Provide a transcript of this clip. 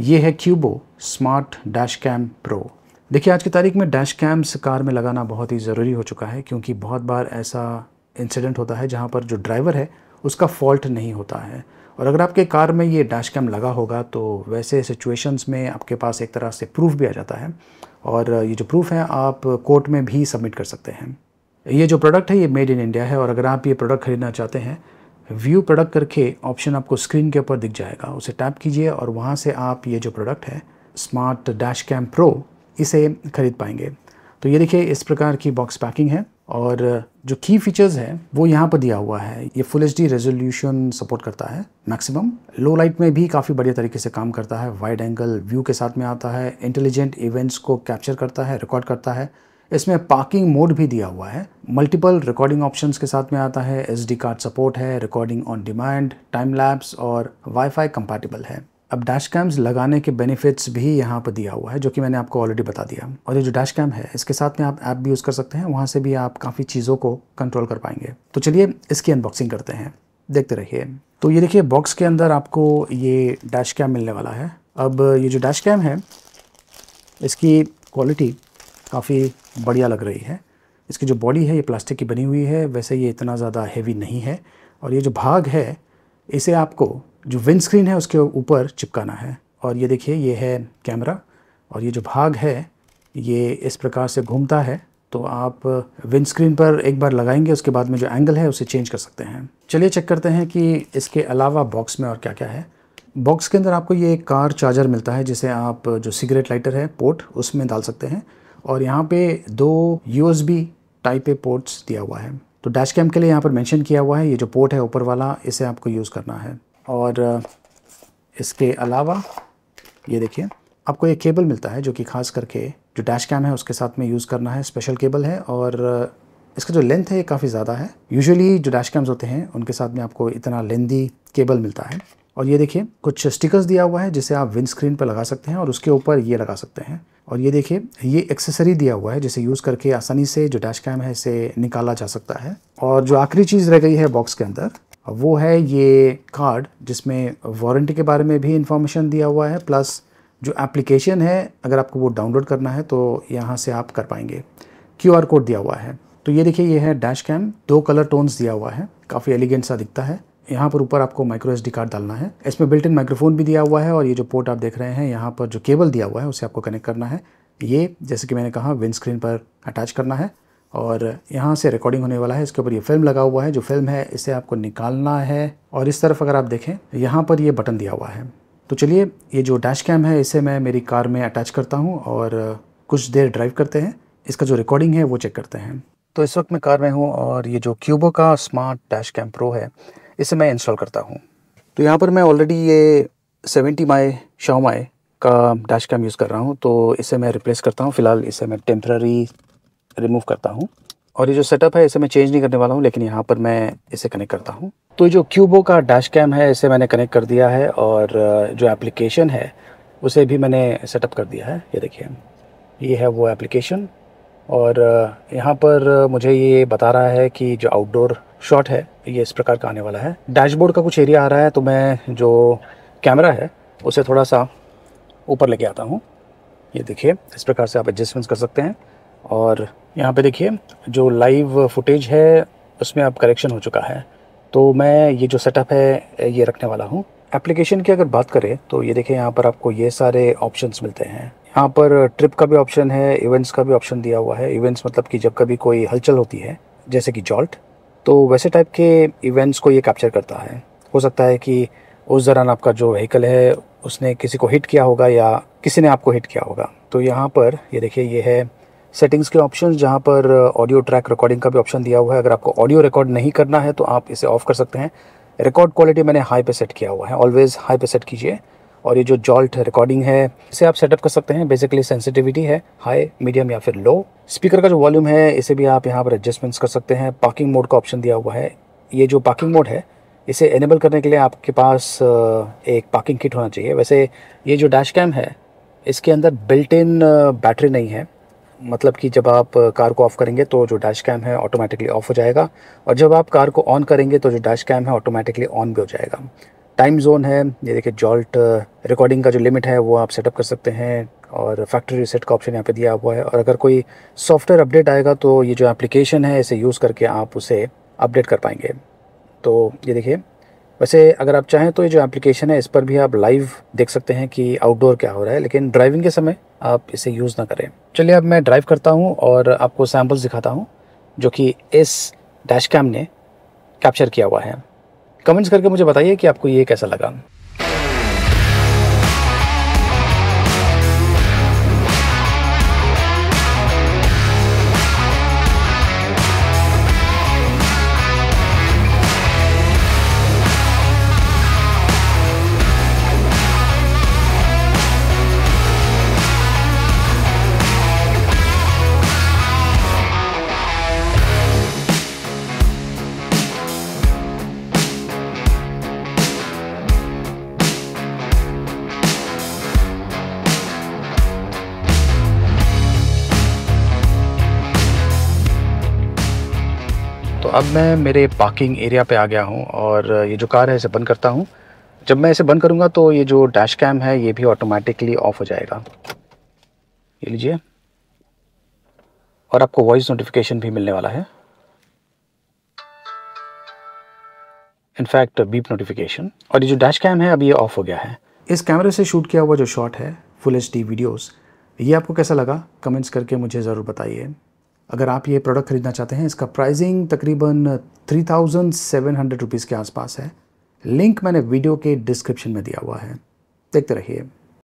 ये है Qubo smart dash cam pro देखिए आज की तारीख में डैश कैम्स कार में लगाना बहुत ही ज़रूरी हो चुका है क्योंकि बहुत बार ऐसा इंसिडेंट होता है जहाँ पर जो ड्राइवर है उसका फॉल्ट नहीं होता है और अगर आपके कार में ये डैश कैम लगा होगा तो वैसे सिचुएशंस में आपके पास एक तरह से प्रूफ भी आ जाता है और ये जो प्रूफ है आप कोर्ट में भी सबमिट कर सकते हैं ये जो प्रोडक्ट है ये मेड इन इंडिया है और अगर आप ये प्रोडक्ट खरीदना चाहते हैं व्यू प्रोडक्ट करके ऑप्शन आपको स्क्रीन के ऊपर दिख जाएगा उसे टैप कीजिए और वहाँ से आप ये जो प्रोडक्ट है स्मार्ट डैश कैम प्रो इसे ख़रीद पाएंगे तो ये देखिए इस प्रकार की बॉक्स पैकिंग है और जो की फीचर्स है वो यहाँ पर दिया हुआ है ये full H D resolution support करता है मैक्सिमम लो लाइट में भी काफ़ी बढ़िया तरीके से काम करता है वाइड एंगल व्यू के साथ में आता है इंटेलिजेंट इवेंट्स को कैप्चर करता है रिकॉर्ड करता है इसमें पार्किंग मोड भी दिया हुआ है मल्टीपल रिकॉर्डिंग ऑप्शंस के साथ में आता है एस कार्ड सपोर्ट है recording on demand time lapse और वाईफाई कंपैटिबल है अब डैश कैम्स लगाने के बेनिफिट्स भी यहाँ पर दिया हुआ है जो कि मैंने आपको ऑलरेडी बता दिया और ये जो डैश कैम है इसके साथ में आप ऐप भी यूज़ कर सकते हैं वहाँ से भी आप काफ़ी चीज़ों को कंट्रोल कर पाएंगे तो चलिए इसकी अनबॉक्सिंग करते हैं देखते रहिए तो ये देखिए बॉक्स के अंदर आपको ये डैश कैम मिलने वाला है अब ये जो डैश कैम है इसकी क्वालिटी काफ़ी बढ़िया लग रही है इसकी जो बॉडी है ये प्लास्टिक की बनी हुई है वैसे ये इतना ज़्यादा हैवी नहीं है और ये जो भाग है इसे आपको जो विंडस्क्रीन है उसके ऊपर चिपकाना है और ये देखिए ये है कैमरा और ये जो भाग है ये इस प्रकार से घूमता है तो आप विंडस्क्रीन पर एक बार लगाएंगे उसके बाद में जो एंगल है उसे चेंज कर सकते हैं चलिए चेक करते हैं कि इसके अलावा बॉक्स में और क्या क्या है बॉक्स के अंदर आपको ये कार चार्जर मिलता है जिसे आप जो सिगरेट लाइटर है पोर्ट उसमें डाल सकते हैं और यहाँ पे दो यू टाइप ए पोर्ट्स दिया हुआ है तो डैश कैम के लिए यहाँ पर मेंशन किया हुआ है ये जो पोर्ट है ऊपर वाला इसे आपको यूज़ करना है और इसके अलावा ये देखिए आपको एक केबल मिलता है जो कि खास करके जो डैश कैम है उसके साथ में यूज़ करना है स्पेशल केबल है और इसका जो लेंथ है ये काफ़ी ज़्यादा है यूजुअली जो डैश कैम्स होते हैं उनके साथ में आपको इतना लेंदी केबल मिलता है और ये देखिए कुछ स्टिकर्स दिया हुआ है जिसे आप विंड स्क्रीन पर लगा सकते हैं और उसके ऊपर ये लगा सकते हैं और ये देखिए ये एक्सेसरी दिया हुआ है जिसे यूज़ करके आसानी से जो डैश कैम है इसे निकाला जा सकता है और जो आखिरी चीज़ रह गई है बॉक्स के अंदर वो है ये कार्ड जिसमें वारंटी के बारे में भी इंफॉर्मेशन दिया हुआ है प्लस जो एप्लीकेशन है अगर आपको वो डाउनलोड करना है तो यहाँ से आप कर पाएंगे क्यू कोड दिया हुआ है तो ये देखिए ये है डैश कैम दो कलर टोन्स दिया हुआ है काफ़ी एलिगेंट सा दिखता है यहाँ पर ऊपर आपको माइक्रो एस कार्ड डालना है इसमें बिल्ट इन माइक्रोफोन भी दिया हुआ है और ये जो पोर्ट आप देख रहे हैं यहाँ पर जो केबल दिया हुआ है उसे आपको कनेक्ट करना है ये जैसे कि मैंने कहा विंड स्क्रीन पर अटैच करना है और यहाँ से रिकॉर्डिंग होने वाला है इसके ऊपर ये फिल्म लगा हुआ है जो फिल्म है इसे आपको निकालना है और इस तरफ अगर आप देखें यहाँ पर ये बटन दिया हुआ है तो चलिए ये जो डैश कैम है इसे मैं मेरी कार में अटैच करता हूँ और कुछ देर ड्राइव करते हैं इसका जो रिकॉर्डिंग है वो चेक करते हैं तो इस वक्त मैं कार में हूँ और ये जो क्यूबो का स्मार्ट डैश कैम प्रो है इसे मैं इंस्टॉल करता हूँ तो यहाँ पर मैं ऑलरेडी ये सेवेंटी माई शाओमाई का डैश कैम यूज़ कर रहा हूँ तो इसे मैं रिप्लेस करता हूँ फ़िलहाल इसे मैं टेम्प्रेरी रिमूव करता हूँ और ये जो सेटअप है इसे मैं चेंज नहीं करने वाला हूँ लेकिन यहाँ पर मैं इसे कनेक्ट करता हूँ तो जो क्यूबो का डैश कैम है इसे मैंने कनेक्ट कर दिया है और जो एप्लीकेशन है उसे भी मैंने सेटअप कर दिया है ये देखिए ये है वो एप्लीकेशन और यहाँ पर मुझे ये बता रहा है कि जो आउटडोर शॉट है ये इस प्रकार का आने वाला है डैशबोर्ड का कुछ एरिया आ रहा है तो मैं जो कैमरा है उसे थोड़ा सा ऊपर लेके आता हूँ ये देखिए इस प्रकार से आप एडजस्टमेंट्स कर सकते हैं और यहाँ पे देखिए जो लाइव फुटेज है उसमें अब करेक्शन हो चुका है तो मैं ये जो सेटअप है ये रखने वाला हूँ एप्लीकेशन की अगर बात करें तो ये देखिए यहाँ पर आपको ये सारे ऑप्शंस मिलते हैं यहाँ पर ट्रिप का भी ऑप्शन है इवेंट्स का भी ऑप्शन दिया हुआ है इवेंट्स मतलब कि जब कभी कोई हलचल होती है जैसे कि जॉल्ट तो वैसे टाइप के इवेंट्स को ये कैप्चर करता है हो सकता है कि उस दौरान आपका जो व्हीकल है उसने किसी को हिट किया होगा या किसी ने आपको हिट किया होगा तो यहाँ पर ये देखिए ये है सेटिंग्स के ऑप्शन जहाँ पर ऑडियो ट्रैक रिकॉर्डिंग का भी ऑप्शन दिया हुआ है अगर आपको ऑडियो रिकॉर्ड नहीं करना है तो आप इसे ऑफ कर सकते हैं रिकॉर्ड क्वालिटी मैंने हाई पे सेट किया हुआ है ऑलवेज़ हाई पे सेट कीजिए और ये जो जॉल्ट रिकॉर्डिंग है इसे आप सेटअप कर सकते हैं बेसिकली सेंसिटिविटी है हाई मीडियम या फिर लो स्पीकर का जो वॉल्यूम है इसे भी आप यहाँ पर एडजस्टमेंट्स कर सकते हैं पार्किंग मोड का ऑप्शन दिया हुआ है ये जो पार्किंग मोड है इसे एनेबल करने के लिए आपके पास एक पार्किंग किट होना चाहिए वैसे ये जो डैश कैम है इसके अंदर बिल्ट इन बैटरी नहीं है मतलब कि जब आप कार को ऑफ़ करेंगे तो जो डैश कैम है ऑटोमेटिकली ऑफ़ हो जाएगा और जब आप कार को ऑन करेंगे तो जो डैश कैम है ऑटोमेटिकली ऑन भी हो जाएगा टाइम जोन है ये देखिए जॉल्ट रिकॉर्डिंग uh, का जो लिमिट है वो आप सेटअप कर सकते हैं और फैक्ट्री रिसेट का ऑप्शन यहाँ पे दिया हुआ है और अगर कोई सॉफ्टवेयर अपडेट आएगा तो ये जो एप्लीकेशन है इसे यूज़ करके आप उसे अपडेट कर पाएंगे तो ये देखिए वैसे अगर आप चाहें तो ये जो एप्लीकेशन है इस पर भी आप लाइव देख सकते हैं कि आउटडोर क्या हो रहा है लेकिन ड्राइविंग के समय आप इसे यूज़ ना करें चलिए अब मैं ड्राइव करता हूँ और आपको सैम्पल्स दिखाता हूँ जो कि इस डैश कैम ने कैप्चर किया हुआ है कमेंट्स करके मुझे बताइए कि आपको ये कैसा लगा तो अब मैं मेरे पार्किंग एरिया पे आ गया हूँ और ये जो कार है इसे बंद करता हूँ जब मैं इसे बंद करूँगा तो ये जो डैश कैम है ये भी ऑटोमेटिकली ऑफ हो जाएगा ये लीजिए और आपको वॉइस नोटिफिकेशन भी मिलने वाला है इनफैक्ट बीप नोटिफिकेशन और ये जो डैश कैम है अब ये ऑफ हो गया है इस कैमरे से शूट किया हुआ जो शॉट है फुल एच डी ये आपको कैसा लगा कमेंट्स करके मुझे ज़रूर बताइए अगर आप ये प्रोडक्ट ख़रीदना चाहते हैं इसका प्राइसिंग तकरीबन three thousand seven hundred rupees के आसपास है लिंक मैंने वीडियो के डिस्क्रिप्शन में दिया हुआ है देखते रहिए